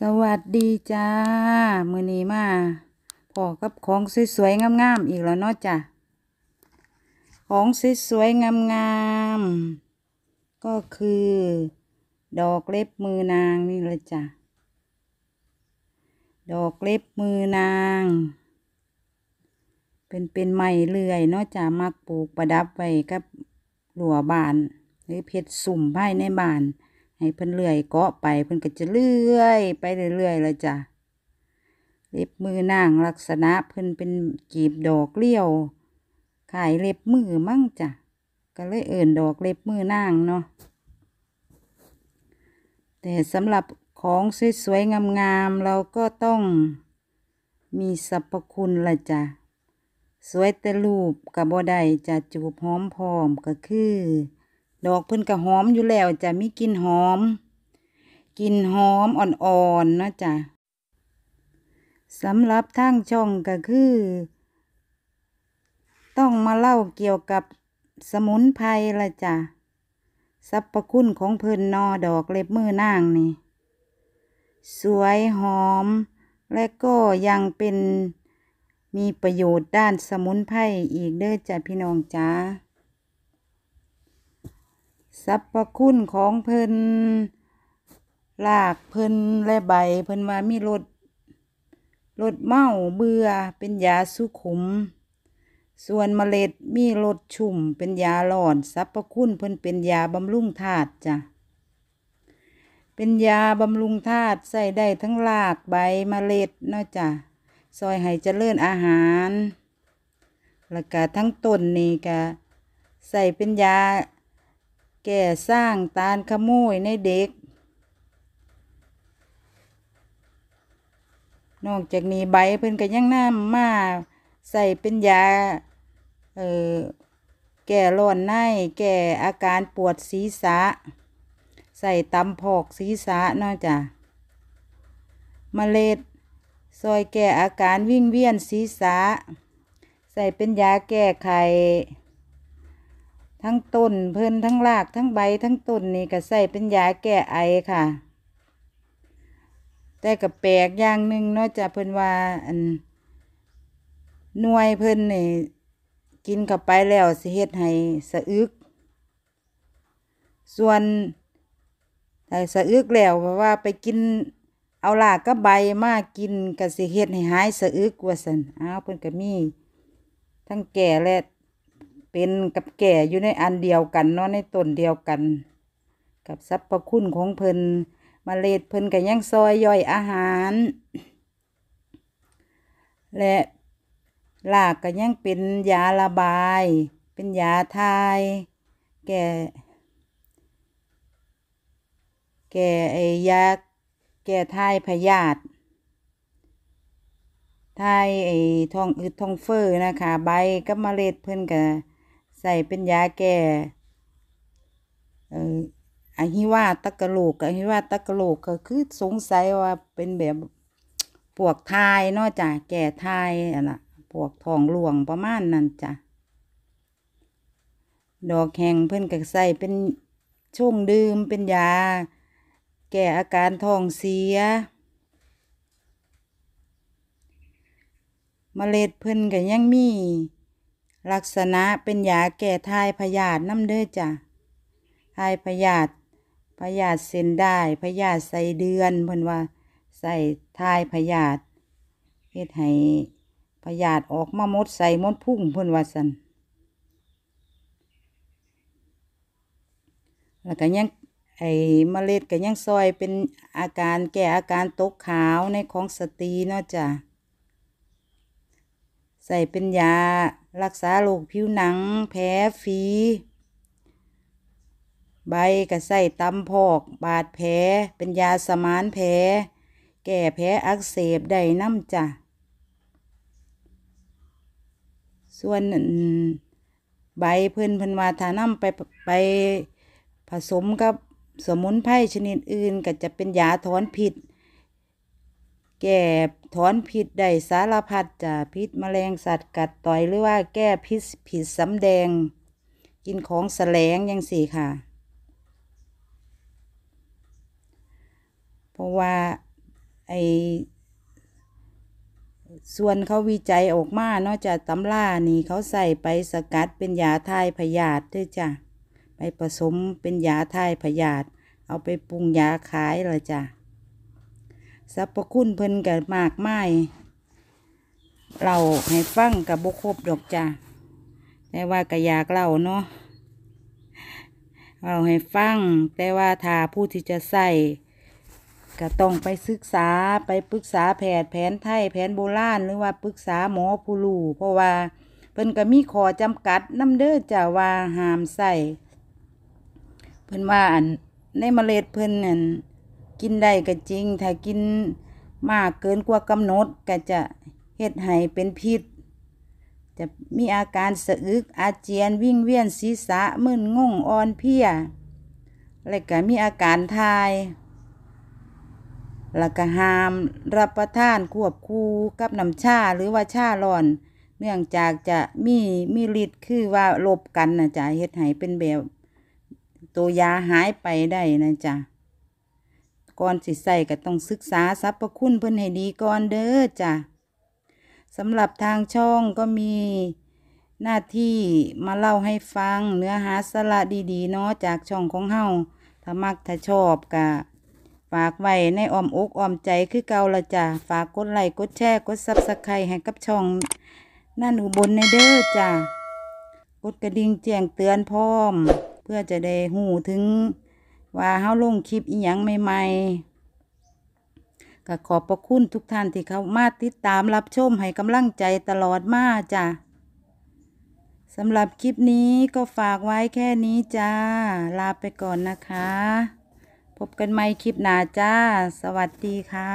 สวัสดีจ้า มือนีมาพอกับของสวย ๆ งาม ๆ อีกแล้วเนาะจ้ะ ของสวย ๆ งาม ๆ ก็คือ ดอกเล็บมือนางนี่ละจ้ะ ดอกเล็บมือนาง เป็นเป็นไม้เลื่อยเนาะจ้ะมักปลูกประดับไว้กับหลัวบานหรือ เพชรสุ่มไพ่ในบานให้เพิ่นเลื่อยเกาะไป เพิ่นก็จะเลื่อย ไปเรื่อยๆเลยจ้ะเล็บมือนางลักษณะเพิ่นเป็นกีบดอกเลี้ยว ขายเล็บมือมั่งจ้ะก็เลยเอื่นดอกเล็บมือนางเนาะแต่สำหรับของสวยๆงามๆเราก็ต้อง มีสรรพคุณละจ้ะสวยแต่รูปกับบ่ได้จะจูบหอมพร้อมก็คือดอกเพิ่นก็หอมอยู่แล้วจะมีกลิ่นหอมกลิ่นหอมอ่อนๆนะจ๊ะ สำหรับทางช่องก็คือ ต้องมาเล่าเกี่ยวกับสมุนไพรละจ๊ะสรรพคุณของเพิ่นนอดอกเล็บมือนางนี่ สวยหอม และก็ยังเป็นมีประโยชน์ด้านสมุนไพรอีกเด้อจ้ะพี่น้องจ้าสรรพคุณของเพิ่นลากเพิ่นและใบ เพิ่นว่ามีรส รสเมา เบื่อ เป็นยาสุขุม ส่วนเมล็ด มีรสชุ่ม เป็นยาหลอนสรรพคุณเพิ่นเป็นยาบำรุงธาตุจ้ะ เป็นยาบำรุงธาตุใส่ได้ทั้งรากใบ เมล็ดเนาะจ้ะ ซอยให้เจริญอาหาร แล้วก็ทั้งต้นนี่ก็ใส่เป็นยาแก่สร้างตานขโมยในเด็ก นอกจากนี้ใบเพิ่นก็ยังน้ำมาใส่เป็นยา เออแก่ร้อนใน แก่อาการปวดศีรษะใส่ตำพอกศีรษะนอกจากมเมล็ดซอยแก่อาการวิ่งเวียนศีรษะใส่เป็นยาแก้ไขทั้งต้นเพิ่นทั้งรากทั้งใบทั้งต้นนี่ก็ใส่เป็นยาแก้ไอค่ะ แต่กับแปลกอย่างหนึ่งนอกจากเพิ่นว่าอันนวยเพิ่นนี่กินเข้าไปแล้วสิเฮ็ดให้สะอึก ส่วนถ้าสะอึกแล้วเพราะว่าไปกินเอาลากก็ใบมากินก็สิเฮ็ดให้หายสะอึกว่าซั่นอ้าวเพิ่นก็มีทั้งแก่และเป็น กับแก่อยู่ในอันเดียวกันเนาะในต้นเดียวกัน กับทรรพคุณของเพิ่นมเมล็ดเพิ่นกับย่งซอยย่อยอาหาร และหลากกับย่งเป็น ยาระบาย เป็น ยาทาย แก่ แก่ไอยาแก่ทายพยาธิทายไอทองอืดทองเฟอรอนะคะใบกับมเมล็ดเพิ่นกับใส่เป็นยาแก่ออฮิวาตะกะโหลกอฮิวาตะกะโหลกก็คือสงสัยว่าเป็นแบบปวกทายเนาะจ้ะแก่ทายอ่ะนะปวกทองหลวงประมาณนั้นจ้ะ ดอกแห้งเพิ่นก็ใส่เป็นช่วงดื่มเป็นยาแก้อาการท้องเสียมเมล็ดเพิ่นก็ยังมีลักษณะเป็นยาแก้ทายพยาธิน้ำเด้อจ้ะทายพยาธิพยาธิเส้นได้พยาธิใส่เดือนเพิ่นว่าใส่ทายพยาธิเฮ็ดให้พยาธิออกมาหมดใส่มดพุ่งเพิ่นว่าซั่นแล้วก็ยังไอ้เมล็ดก็ยังซอยเป็นอาการแก้อาการตกขาวในของสตรีเนาะจ้ะใส่เป็นยารักษาโรคผิวหนัง แพ้ฝีใบกระใส่ตำพอก บาดแผลเป็นยาสมานแผลแก่แผลอักเสบได้น้ำจ้ะส่วนใบเพิ่นพันวาถานำไปไปผสมกับสมุนไพรชนิดอื่น ก็จะเป็นยาถอนพิษแก้ถอนพิษได้สารพัดจ้ะพิษแมลงสัตว์กัดต่อยหรือว่าแก้พิษผิดสำแดงกินของแสลงยังสี่ค่ะ เพราะว่า ไอส่วนเขาวิจัยออกมาเนอกจากตำล่านี่เขาใส่ไปสกัดเป็นยาทายพยาธิจ้ะ ไปผสมเป็นยาทายพยาธิเอาไปปรุงยาขายเลยจ้ะสรรพคุณเพิ่นกับมากไมยเราให้ฟังกับบุคคบดอกจ้าแต่ว่ากระยากเราเนาะเราให้ฟังแต่ว่าทาผู้ที่จะใส่ก็ต้องไปศึกษาไปปรึกษาแพทย์แผนไทยแผนโบราณหรือว่าปรึกษาหมอผู้รู้เพราะว่าเพิ่นก็มีขอจำกัดน้ำเด้อจ้าว่าห้ามใส่เพิ่นว่าอันในเมล็ดเพิ่นนั่นกินได้ก็จริงถ้ากินมากเกินกว่ากำหนดก็จะเฮ็ดให้เป็นพิษ จะมีอาการสะอึกอาเจียนวิ่งเวียนศีรษะมึนงงอ่อนเพลีย แล้วก็มีอาการทาย แล้วก็หามรับประทานควบคู่กับน้ำชาหรือว่าชาร้อน เนื่องจากจะมีมีฤทธิ์คือว่า ลบกันนะจ๊ะเฮ็ดให้เป็นแบบ ตัวยาหายไปได้นะจ๊ะก่อนสิใส่ก็ต้องศึกษาสรรพคุณเพิ่นให้ดีก่อนเด้อจ้ะสำหรับทางช่องก็มี หน้าที่มาเล่าให้ฟังเนื้อหาสาระดี ๆ เนาะจากช่องของเฮาถ้ามักถ้าชอบก็ฝากไว้ในอ้อมอกอ้อมใจคือเก่าละจ้ะฝากกดไลค์กดแชร์ กดซับสไครต์ให้กับช่อง นั่นอุบลในเด้อจ้ะกดกระดิ่งแจ้งเตือนพร้อม เพื่อจะได้หูถึงว่าเฮาลงคลิปอีหยังใหม่ ๆ ก็ขอบพระคุณทุกท่านที่เขามาติดตามรับชมให้กำลังใจตลอดมาจ้ะสำหรับคลิปนี้ก็ฝากไว้แค่นี้จ้า ลาไปก่อนนะคะ พบกันใหม่คลิปหน้าจ้า สวัสดีค่ะ